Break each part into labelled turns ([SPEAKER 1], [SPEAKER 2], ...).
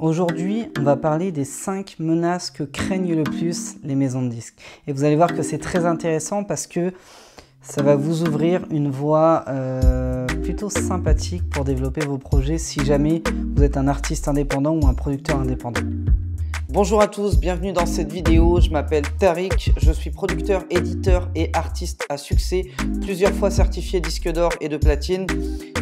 [SPEAKER 1] Aujourd'hui, on va parler des 5 menaces que craignent le plus les maisons de disques. Et vous allez voir que c'est très intéressant parce que ça va vous ouvrir une voie euh, plutôt sympathique pour développer vos projets si jamais vous êtes un artiste indépendant ou un producteur indépendant. Bonjour à tous, bienvenue dans cette vidéo. Je m'appelle Tariq, je suis producteur, éditeur et artiste à succès, plusieurs fois certifié disque d'or et de platine.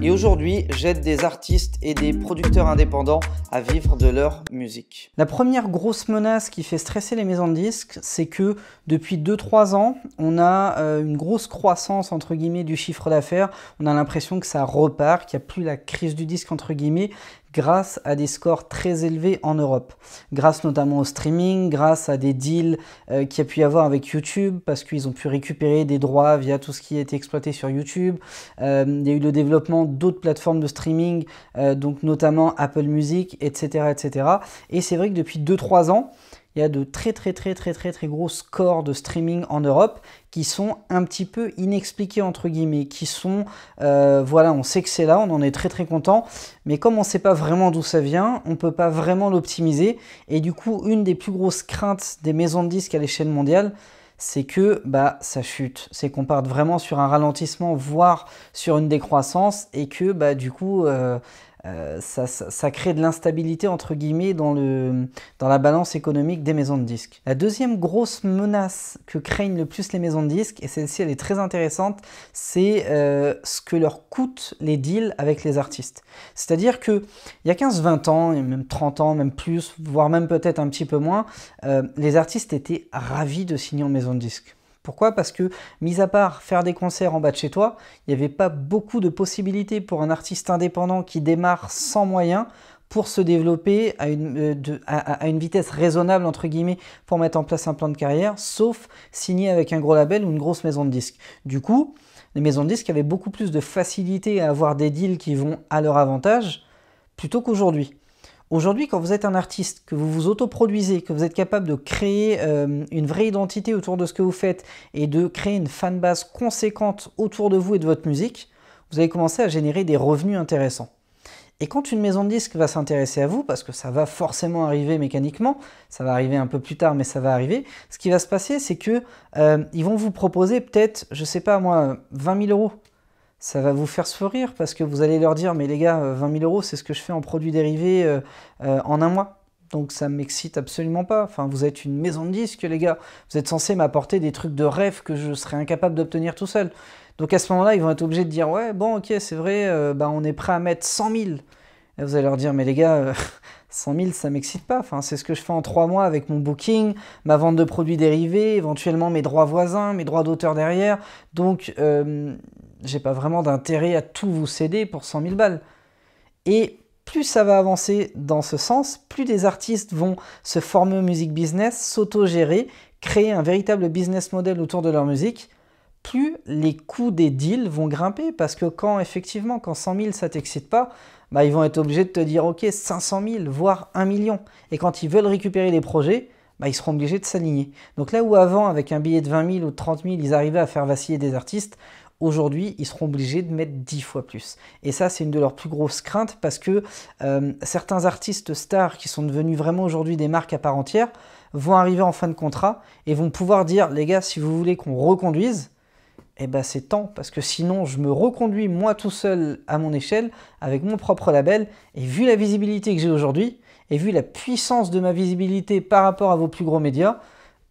[SPEAKER 1] Et aujourd'hui, j'aide des artistes et des producteurs indépendants à vivre de leur musique. La première grosse menace qui fait stresser les maisons de disques, c'est que depuis 2-3 ans, on a euh, une grosse croissance entre guillemets du chiffre d'affaires. On a l'impression que ça repart, qu'il n'y a plus la crise du disque entre guillemets grâce à des scores très élevés en Europe, grâce notamment au streaming, grâce à des deals euh, qu'il y a pu y avoir avec YouTube, parce qu'ils ont pu récupérer des droits via tout ce qui a été exploité sur YouTube. Euh, il y a eu le développement d'autres plateformes de streaming, euh, donc notamment Apple Music, etc. etc. Et c'est vrai que depuis 2-3 ans, il y a de très très très très très très gros scores de streaming en Europe qui sont un petit peu inexpliqués entre guillemets, qui sont, euh, voilà, on sait que c'est là, on en est très très content, mais comme on ne sait pas vraiment d'où ça vient, on ne peut pas vraiment l'optimiser, et du coup, une des plus grosses craintes des maisons de disques à l'échelle mondiale, c'est que bah, ça chute, c'est qu'on parte vraiment sur un ralentissement, voire sur une décroissance, et que bah, du coup, euh, euh, ça, crée de l'instabilité entre guillemets dans, la balance économique des maisons de disques. La deuxième grosse menace que craignent le plus les maisons de disques, et celle-ci elle est très intéressante, c'est euh, ce que leur coûtent les deals avec les artistes. C'est-à-dire qu'il y a 15-20 ans, et même 30 ans, même plus, voire même peut-être un petit peu moins, euh, les artistes étaient ravis de signer en maison de disques. Pourquoi Parce que, mis à part faire des concerts en bas de chez toi, il n'y avait pas beaucoup de possibilités pour un artiste indépendant qui démarre sans moyens pour se développer à une, euh, une, vitesse raisonnable, entre guillemets, pour mettre en place un plan de carrière, sauf signer avec un gros label ou une grosse maison de disques. Du coup, les maisons de disques avaient beaucoup plus de facilité à avoir des deals qui vont à leur avantage plutôt qu'aujourd'hui. Aujourd'hui, quand vous êtes un artiste, que vous vous autoproduisez, que vous êtes capable de créer euh, une vraie identité autour de ce que vous faites et de créer une fanbase conséquente autour de vous et de votre musique, vous allez commencer à générer des revenus intéressants. Et quand une maison de disques va s'intéresser à vous, parce que ça va forcément arriver mécaniquement, ça va arriver un peu plus tard, mais ça va arriver, ce qui va se passer, c'est que euh, ils vont vous proposer peut-être, je sais pas moi, 20 000 euros ça va vous faire sourire parce que vous allez leur dire mais les gars 20 euh, 000 euros c'est ce que je fais en produits dérivés euh, euh, en un mois donc ça m'excite absolument pas. Enfin, vous êtes une maison de disques, les gars. Vous êtes censés m'apporter des trucs de rêve que je serais incapable d'obtenir tout seul. Donc à ce moment-là, ils vont être obligés de dire ouais, bon, ok, c'est vrai, bah, on est prêt à mettre 100 000. Et vous allez leur dire mais les gars, 100 000, ça m'excite pas. Enfin, c'est ce que je fais en trois mois avec mon booking, ma vente de produits dérivés, éventuellement mes droits voisins, mes droits d'auteur derrière. Donc, j'ai pas vraiment d'intérêt à tout vous céder pour 100 000 balles. Et plus ça va avancer dans ce sens, plus des artistes vont se former au music business, s'auto-gérer, créer un véritable business model autour de leur musique, plus les coûts des deals vont grimper. Parce que quand effectivement, quand 100 000 ça t'excite pas, bah, ils vont être obligés de te dire ok 500 000, voire 1 million. Et quand ils veulent récupérer les projets, bah, ils seront obligés de s'aligner. Donc là où avant, avec un billet de 20 000 ou 30 000, ils arrivaient à faire vaciller des artistes, Aujourd'hui, ils seront obligés de mettre 10 fois plus. Et ça, c'est une de leurs plus grosses craintes parce que euh, certains artistes stars qui sont devenus vraiment aujourd'hui des marques à part entière vont arriver en fin de contrat et vont pouvoir dire les gars, si vous voulez qu'on reconduise, eh ben c'est temps parce que sinon je me reconduis moi tout seul à mon échelle avec mon propre label et vu la visibilité que j'ai aujourd'hui et vu la puissance de ma visibilité par rapport à vos plus gros médias,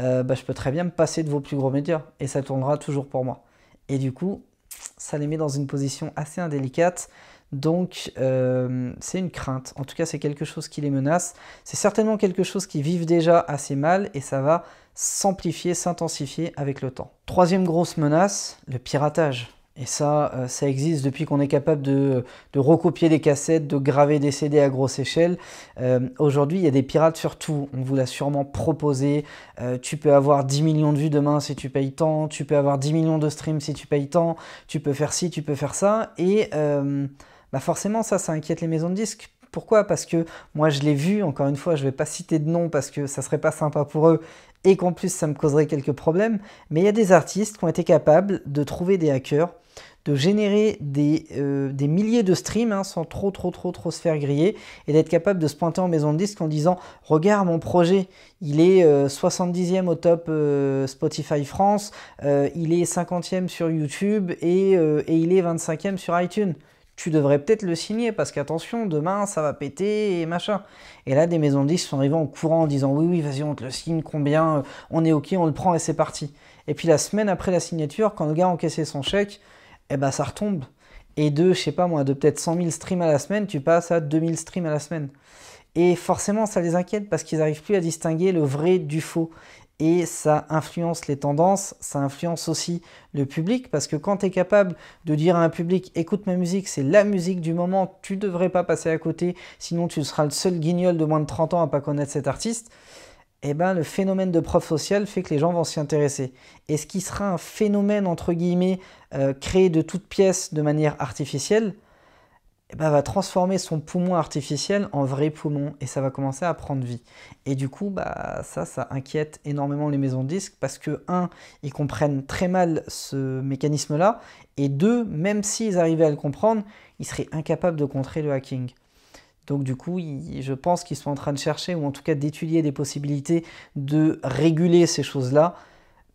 [SPEAKER 1] euh, bah, je peux très bien me passer de vos plus gros médias et ça tournera toujours pour moi. Et du coup, ça les met dans une position assez indélicate. Donc euh, c'est une crainte, en tout cas c'est quelque chose qui les menace, c'est certainement quelque chose qui vivent déjà assez mal et ça va s'amplifier, s'intensifier avec le temps. Troisième grosse menace, le piratage. Et ça, euh, ça existe depuis qu'on est capable de, recopier des cassettes, de graver des CD à grosse échelle. Euh, aujourd'hui, il y a des pirates sur tout. On vous l'a sûrement proposé. Euh, tu peux avoir 10 millions de vues demain si tu payes tant. Tu peux avoir 10 millions de streams si tu payes tant. Tu peux faire ci, tu peux faire ça. Et bah forcément, ça, ça inquiète les maisons de disques pourquoi Parce que moi je l'ai vu, encore une fois, je ne vais pas citer de nom parce que ça serait pas sympa pour eux et qu'en plus ça me causerait quelques problèmes, mais il y a des artistes qui ont été capables de trouver des hackers, de générer des, euh, milliers de streams hein, sans trop trop trop trop se faire griller et d'être capable de se pointer en maison de disque en disant regarde mon projet il est 70e euh, au top euh, Spotify France il est 50e sur YouTube et, et il est 25e sur iTunes tu devrais peut-être le signer parce qu'attention, demain ça va péter et machin. Et là, des maisons de disques sont arrivées en courant en disant oui, oui, vas-y, on te le signe, combien, euh, on est ok, on le prend et c'est parti. Et puis la semaine après la signature, quand le gars a encaissé son chèque, et eh ben ça retombe. Et de, je sais pas moi, de peut-être 100 000 streams à la semaine, tu passes à 2000 streams à la semaine. Et forcément, ça les inquiète parce qu'ils n'arrivent plus à distinguer le vrai du faux et ça influence les tendances, ça influence aussi le public parce que quand tu es capable de dire à un public écoute ma musique, c'est la musique du moment, tu devrais pas passer à côté, sinon tu seras le seul guignol de moins de 30 ans à pas connaître cet artiste. et eh ben, le phénomène de preuve sociale fait que les gens vont s'y intéresser. Et ce qui sera un phénomène, entre guillemets, euh, créé de toutes pièces de manière artificielle, eh ben, va transformer son poumon artificiel en vrai poumon et ça va commencer à prendre vie. Et du coup, bah, ça, ça inquiète énormément les maisons de disques parce que, un, ils comprennent très mal ce mécanisme-là et deux, même s'ils arrivaient à le comprendre, ils seraient incapables de contrer le hacking. Donc du coup, je pense qu'ils sont en train de chercher ou en tout cas d'étudier des possibilités de réguler ces choses-là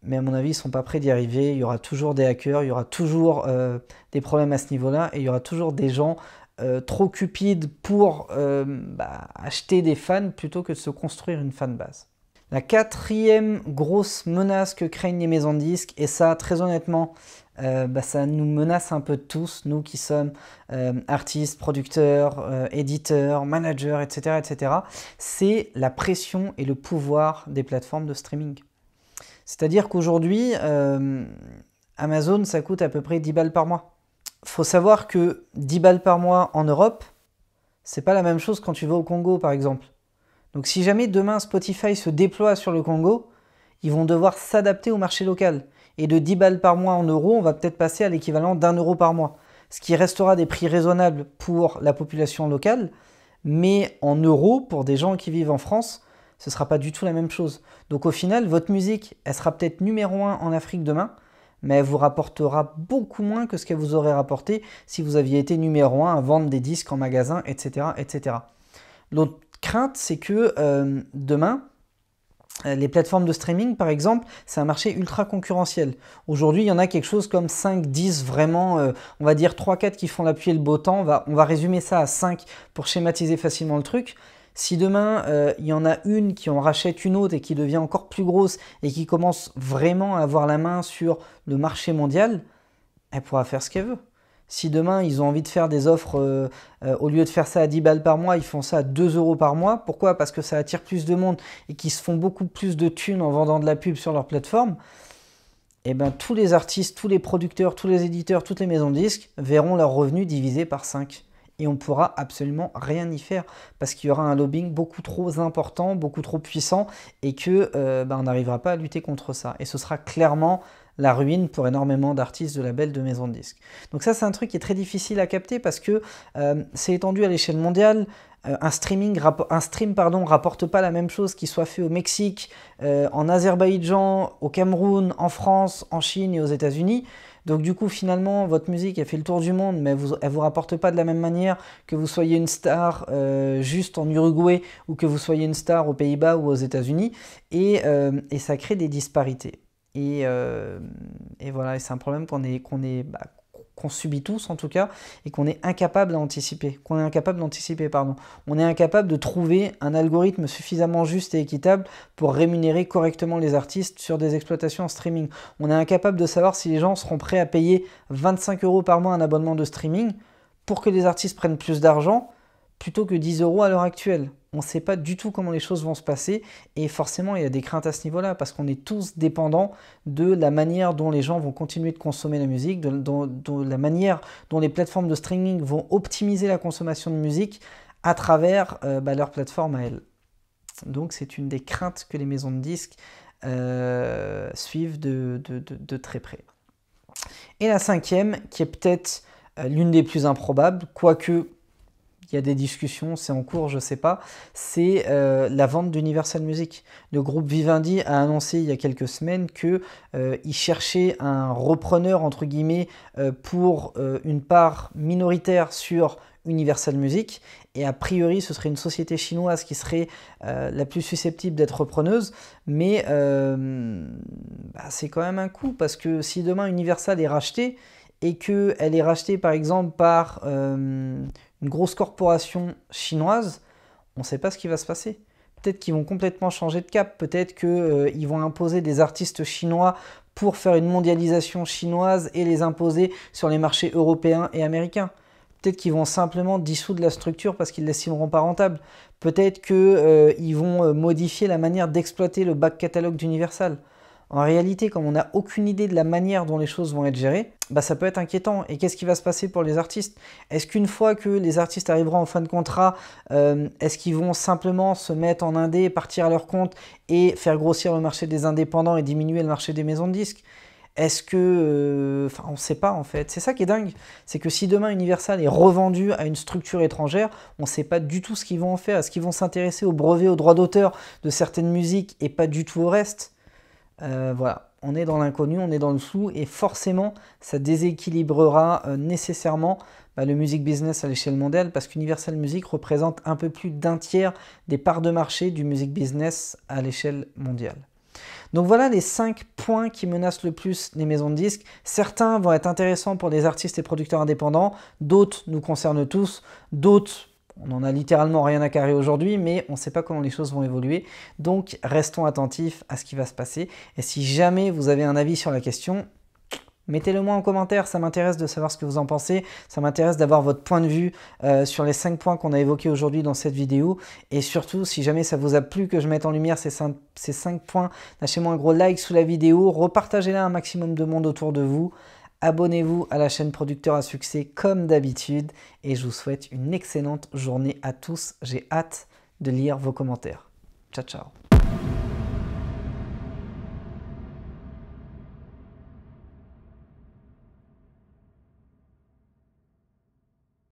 [SPEAKER 1] mais à mon avis, ils ne sont pas prêts d'y arriver. Il y aura toujours des hackers, il y aura toujours euh, des problèmes à ce niveau-là, et il y aura toujours des gens euh, trop cupide pour euh, bah, acheter des fans plutôt que de se construire une fan base. La quatrième grosse menace que craignent les maisons de disques, et ça très honnêtement, euh, bah, ça nous menace un peu tous, nous qui sommes artistes, producteurs, éditeurs, managers, etc., etc., c'est la pression et le pouvoir des plateformes de streaming. C'est-à-dire qu'aujourd'hui, Amazon, ça coûte à peu près 10 balles par mois faut savoir que 10 balles par mois en Europe, c'est pas la même chose quand tu vas au Congo, par exemple. Donc si jamais demain Spotify se déploie sur le Congo, ils vont devoir s'adapter au marché local. Et de 10 balles par mois en euros, on va peut-être passer à l'équivalent d'un euro par mois. Ce qui restera des prix raisonnables pour la population locale, mais en euros, pour des gens qui vivent en France, ce ne sera pas du tout la même chose. Donc au final, votre musique, elle sera peut-être numéro 1 en Afrique demain, mais elle vous rapportera beaucoup moins que ce qu'elle vous aurait rapporté si vous aviez été numéro 1 à vendre des disques en magasin, etc. etc. L'autre crainte, c'est que euh, demain, euh, les plateformes de streaming, par exemple, c'est un marché ultra concurrentiel. Aujourd'hui, il y en a quelque chose comme 5, 10, vraiment, euh, on va dire 3, 4 qui font l'appui le beau temps. On va, on va résumer ça à 5 pour schématiser facilement le truc. Si demain, euh, il y en a une qui en rachète une autre et qui devient encore plus grosse et qui commence vraiment à avoir la main sur le marché mondial, elle pourra faire ce qu'elle veut. Si demain ils ont envie de faire des offres, euh, euh, au lieu de faire ça à 10 balles par mois, ils font ça à 2 euros par mois. Pourquoi Parce que ça attire plus de monde et qu'ils se font beaucoup plus de thunes en vendant de la pub sur leur plateforme. Eh bien tous les artistes, tous les producteurs, tous les éditeurs, toutes les maisons de disques verront leurs revenus divisés par 5 et on ne pourra absolument rien y faire parce qu'il y aura un lobbying beaucoup trop important, beaucoup trop puissant et que euh, bah, on n'arrivera pas à lutter contre ça. Et ce sera clairement la ruine pour énormément d'artistes de labels de maisons de disques. Donc ça c'est un truc qui est très difficile à capter parce que euh, c'est étendu à l'échelle mondiale. Euh, un, streaming, un stream pardon, rapporte pas la même chose qu'il soit fait au Mexique, en Azerbaïdjan, au Cameroun, en France, en Chine et aux États-Unis. Donc du coup, finalement, votre musique a fait le tour du monde, mais vous, elle vous rapporte pas de la même manière que vous soyez une star euh, juste en Uruguay ou que vous soyez une star aux Pays-Bas ou aux États-Unis, et, euh, ça crée des disparités. Et, euh, voilà, c'est un problème qu'on est, qu'on est bah, qu'on subit tous en tout cas, et qu'on est incapable d'anticiper, qu'on est incapable d'anticiper, pardon. On est incapable de trouver un algorithme suffisamment juste et équitable pour rémunérer correctement les artistes sur des exploitations en streaming. On est incapable de savoir si les gens seront prêts à payer 25 euros par mois un abonnement de streaming pour que les artistes prennent plus d'argent, plutôt que 10 euros à l'heure actuelle. On ne sait pas du tout comment les choses vont se passer et forcément il y a des craintes à ce niveau-là parce qu'on est tous dépendants de la manière dont les gens vont continuer de consommer la musique, de, la manière dont les plateformes de streaming vont optimiser la consommation de musique à travers euh, bah, leur plateforme à elles. Donc c'est une des craintes que les maisons de disques euh, suivent de, très près. Et la cinquième, qui est peut-être euh, l'une des plus improbables, quoique il y a des discussions, c'est en cours, je ne sais pas, c'est euh, la vente d'Universal Music. Le groupe Vivendi a annoncé il y a quelques semaines que euh, cherchait un repreneur entre guillemets euh, pour une part minoritaire sur Universal Music et a priori ce serait une société chinoise qui serait la plus susceptible d'être repreneuse, mais bah, c'est quand même un coup parce que si demain Universal est rachetée, et qu'elle est rachetée par exemple par une grosse corporation chinoise, on ne sait pas ce qui va se passer. Peut-être qu'ils vont complètement changer de cap, peut-être qu'ils euh, vont imposer des artistes chinois pour faire une mondialisation chinoise et les imposer sur les marchés européens et américains. Peut-être qu'ils vont simplement dissoudre la structure parce qu'ils ne l'estimeront pas rentable. Peut-être qu'ils euh, vont euh, modifier la manière d'exploiter le back catalogue d'Universal. En réalité, comme on n'a aucune idée de la manière dont les choses vont être gérées, bah ça peut être inquiétant. Et qu'est-ce qui va se passer pour les artistes Est-ce qu'une fois que les artistes arriveront en fin de contrat, euh, est-ce qu'ils vont simplement se mettre en indé, partir à leur compte et faire grossir le marché des indépendants et diminuer le marché des maisons de disques est-ce que... Euh, enfin, on ne sait pas en fait. C'est ça qui est dingue. C'est que si demain Universal est revendu à une structure étrangère, on ne sait pas du tout ce qu'ils vont en faire. Est-ce qu'ils vont s'intéresser aux brevets, aux droits d'auteur de certaines musiques et pas du tout au reste euh, voilà, on est dans l'inconnu, on est dans le sous, et forcément, ça déséquilibrera euh, nécessairement bah, le music business à l'échelle mondiale, parce qu'Universal Music représente un peu plus d'un tiers des parts de marché du music business à l'échelle mondiale. Donc voilà les cinq points qui menacent le plus les maisons de disques. Certains vont être intéressants pour les artistes et producteurs indépendants, d'autres nous concernent tous, d'autres on n'en a littéralement rien à carrer aujourd'hui, mais on ne sait pas comment les choses vont évoluer. Donc restons attentifs à ce qui va se passer. Et si jamais vous avez un avis sur la question, Mettez-le moi en commentaire, ça m'intéresse de savoir ce que vous en pensez, ça m'intéresse d'avoir votre point de vue euh, sur les 5 points qu'on a évoqués aujourd'hui dans cette vidéo. Et surtout, si jamais ça vous a plu que je mette en lumière ces 5, points, lâchez-moi un gros like sous la vidéo, repartagez-la à un maximum de monde autour de vous. Abonnez-vous à la chaîne Producteur à succès comme d'habitude et je vous souhaite une excellente journée à tous. J'ai hâte de lire vos commentaires. Ciao ciao